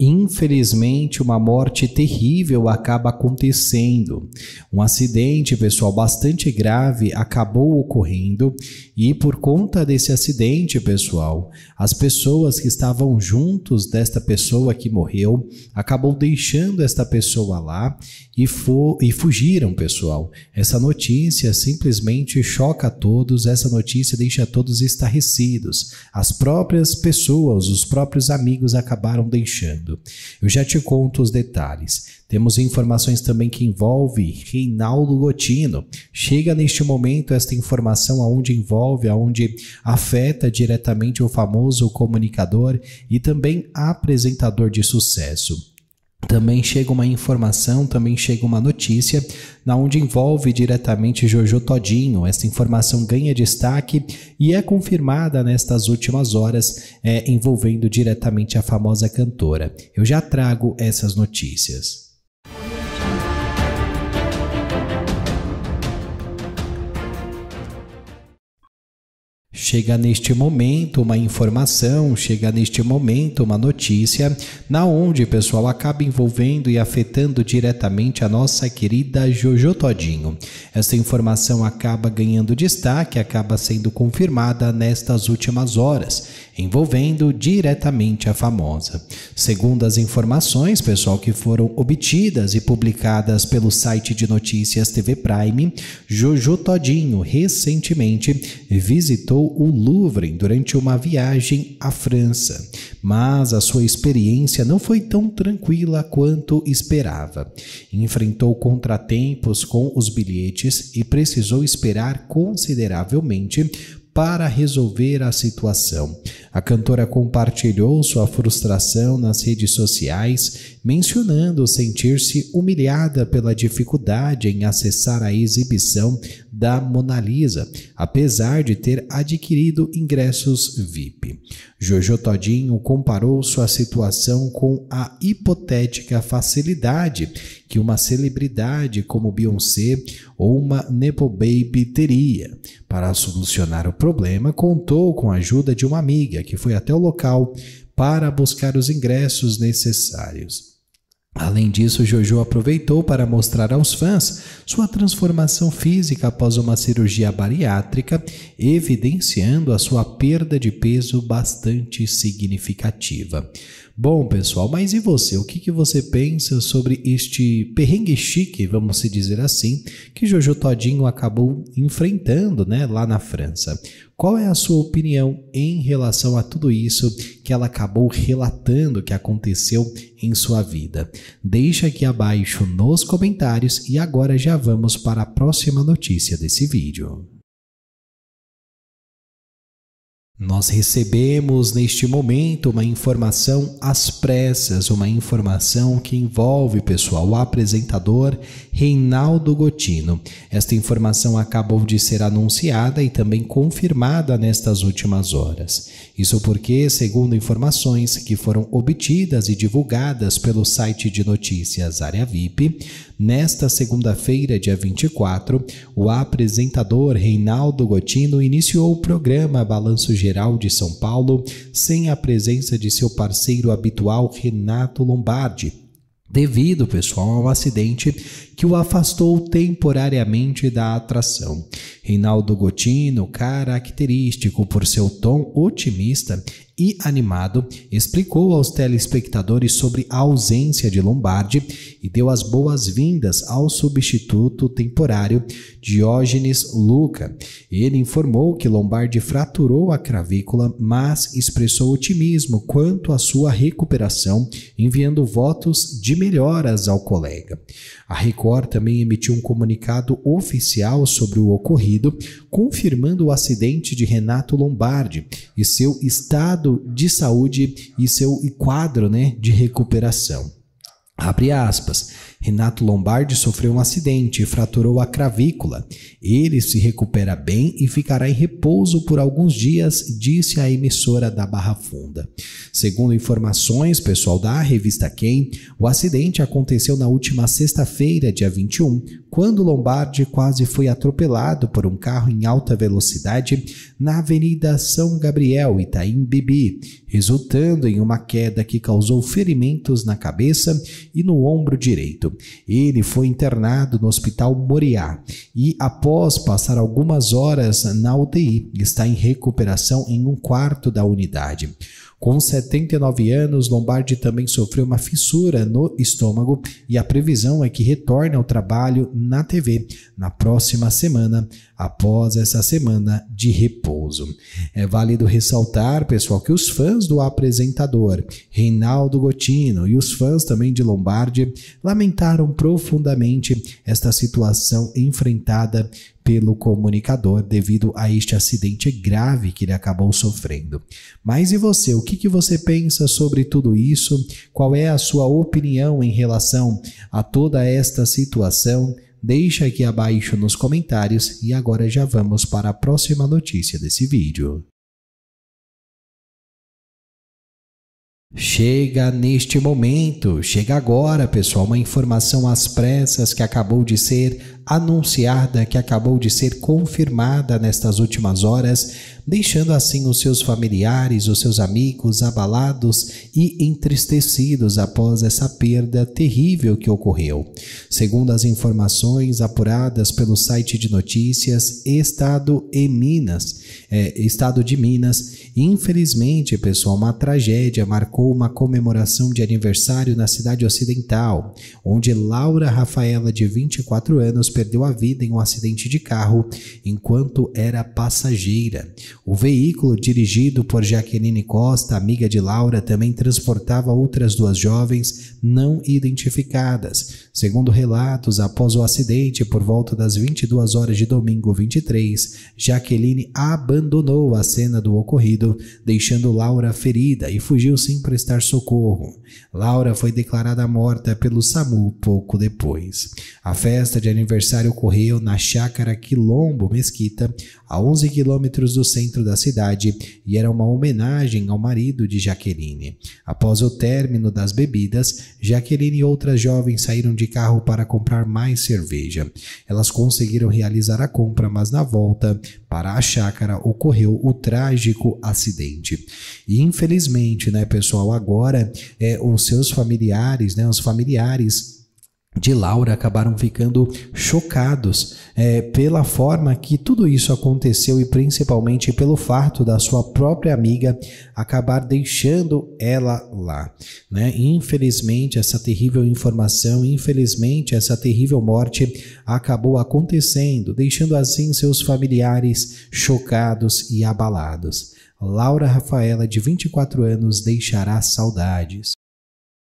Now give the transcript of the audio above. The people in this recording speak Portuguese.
Infelizmente, uma morte terrível acaba acontecendo. Um acidente, pessoal, bastante grave acabou ocorrendo, e por conta desse acidente, pessoal, as pessoas que estavam juntos desta pessoa que morreu acabou deixando esta pessoa lá e, fu e fugiram, pessoal. Essa notícia simplesmente choca todos, essa notícia deixa todos estarrecidos. As próprias pessoas, os próprios amigos acabaram deixando. Eu já te conto os detalhes. Temos informações também que envolve Reinaldo Gotino. Chega neste momento esta informação aonde envolve, aonde afeta diretamente o famoso comunicador e também apresentador de sucesso também chega uma informação, também chega uma notícia, na onde envolve diretamente Jojo Todinho. Essa informação ganha destaque e é confirmada nestas últimas horas, é, envolvendo diretamente a famosa cantora. Eu já trago essas notícias. Chega neste momento uma informação, chega neste momento uma notícia, na onde, pessoal, acaba envolvendo e afetando diretamente a nossa querida Jojo Todinho. Essa informação acaba ganhando destaque, acaba sendo confirmada nestas últimas horas, envolvendo diretamente a famosa. Segundo as informações, pessoal, que foram obtidas e publicadas pelo site de notícias TV Prime, Jojo Todinho recentemente visitou visitou o Louvre durante uma viagem à França, mas a sua experiência não foi tão tranquila quanto esperava. Enfrentou contratempos com os bilhetes e precisou esperar consideravelmente para resolver a situação. A cantora compartilhou sua frustração nas redes sociais, mencionando sentir-se humilhada pela dificuldade em acessar a exibição da Mona Lisa, apesar de ter adquirido ingressos VIP. Jojo Todinho comparou sua situação com a hipotética facilidade que uma celebridade como Beyoncé ou uma Nepo Baby teria. Para solucionar o problema, contou com a ajuda de uma amiga que foi até o local para buscar os ingressos necessários. Além disso, Jojo aproveitou para mostrar aos fãs sua transformação física após uma cirurgia bariátrica, evidenciando a sua perda de peso bastante significativa. Bom, pessoal, mas e você? O que, que você pensa sobre este perrengue chique, vamos se dizer assim, que Jojo Todinho acabou enfrentando né, lá na França? Qual é a sua opinião em relação a tudo isso que ela acabou relatando que aconteceu em sua vida? Deixa aqui abaixo nos comentários e agora já vamos para a próxima notícia desse vídeo. Nós recebemos neste momento uma informação às pressas, uma informação que envolve, pessoal, o apresentador Reinaldo Gotino. Esta informação acabou de ser anunciada e também confirmada nestas últimas horas. Isso porque, segundo informações que foram obtidas e divulgadas pelo site de notícias Área VIP, nesta segunda-feira, dia 24, o apresentador Reinaldo Gotino iniciou o programa Balanço Geral de São Paulo sem a presença de seu parceiro habitual Renato Lombardi devido, pessoal, ao acidente que o afastou temporariamente da atração. Reinaldo Gotino, característico por seu tom otimista e animado, explicou aos telespectadores sobre a ausência de Lombardi e deu as boas-vindas ao substituto temporário Diógenes Luca. Ele informou que Lombardi fraturou a cravícula, mas expressou otimismo quanto à sua recuperação, enviando votos de melhoras ao colega. A Record também emitiu um comunicado oficial sobre o ocorrido, confirmando o acidente de Renato Lombardi e seu estado estado de saúde e seu quadro né, de recuperação. Abre aspas. Renato Lombardi sofreu um acidente e fraturou a cravícula. Ele se recupera bem e ficará em repouso por alguns dias, disse a emissora da Barra Funda. Segundo informações pessoal da revista Quem, o acidente aconteceu na última sexta-feira, dia 21, quando Lombardi quase foi atropelado por um carro em alta velocidade na Avenida São Gabriel, Itaim Bibi, resultando em uma queda que causou ferimentos na cabeça e no ombro direito. Ele foi internado no Hospital Moriá e, após passar algumas horas na UTI, está em recuperação em um quarto da unidade. Com 79 anos, Lombardi também sofreu uma fissura no estômago e a previsão é que retorne ao trabalho na TV na próxima semana, após essa semana de repouso. É válido ressaltar, pessoal, que os fãs do apresentador Reinaldo Gotino e os fãs também de Lombardi lamentaram profundamente esta situação enfrentada pelo comunicador devido a este acidente grave que ele acabou sofrendo. Mas e você? O que, que você pensa sobre tudo isso? Qual é a sua opinião em relação a toda esta situação? Deixa aqui abaixo nos comentários e agora já vamos para a próxima notícia desse vídeo. Chega neste momento, chega agora, pessoal, uma informação às pressas que acabou de ser anunciada que acabou de ser confirmada nestas últimas horas, deixando assim os seus familiares, os seus amigos abalados e entristecidos após essa perda terrível que ocorreu. Segundo as informações apuradas pelo site de notícias Estado e Minas, é, Estado de Minas, infelizmente, pessoal, uma tragédia marcou uma comemoração de aniversário na cidade ocidental, onde Laura Rafaela de 24 anos perdeu a vida em um acidente de carro enquanto era passageira. O veículo, dirigido por Jaqueline Costa, amiga de Laura, também transportava outras duas jovens não identificadas. Segundo relatos, após o acidente, por volta das 22 horas de domingo 23, Jaqueline abandonou a cena do ocorrido, deixando Laura ferida e fugiu sem prestar socorro. Laura foi declarada morta pelo SAMU pouco depois. A festa de aniversário aniversário ocorreu na chácara Quilombo Mesquita, a 11 quilômetros do centro da cidade, e era uma homenagem ao marido de Jaqueline. Após o término das bebidas, Jaqueline e outras jovens saíram de carro para comprar mais cerveja. Elas conseguiram realizar a compra, mas na volta para a chácara ocorreu o trágico acidente. E infelizmente, né, pessoal, agora é, os seus familiares, né, os familiares de Laura acabaram ficando chocados é, pela forma que tudo isso aconteceu e principalmente pelo fato da sua própria amiga acabar deixando ela lá. Né? Infelizmente, essa terrível informação, infelizmente, essa terrível morte acabou acontecendo, deixando assim seus familiares chocados e abalados. Laura Rafaela, de 24 anos, deixará saudades.